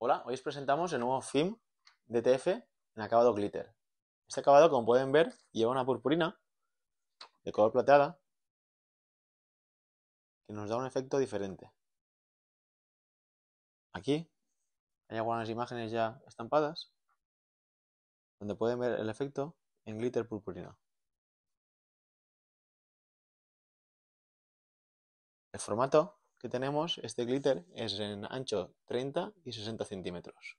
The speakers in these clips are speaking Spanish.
Hola, hoy os presentamos el nuevo film DTF en acabado glitter. Este acabado, como pueden ver, lleva una purpurina de color plateada que nos da un efecto diferente. Aquí hay algunas imágenes ya estampadas donde pueden ver el efecto en glitter purpurina. El formato que tenemos, este glitter, es en ancho 30 y 60 centímetros.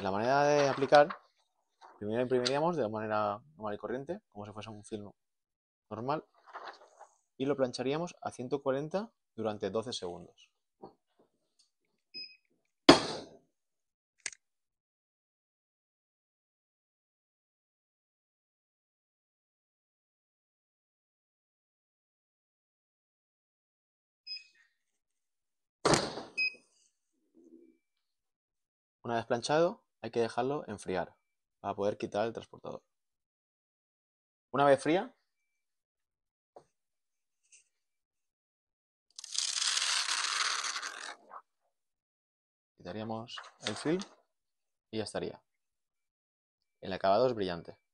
La manera de aplicar, primero imprimiríamos de manera normal y corriente, como si fuese un film normal, y lo plancharíamos a 140 durante 12 segundos. Una vez planchado, hay que dejarlo enfriar para poder quitar el transportador. Una vez fría, quitaríamos el film y ya estaría. El acabado es brillante.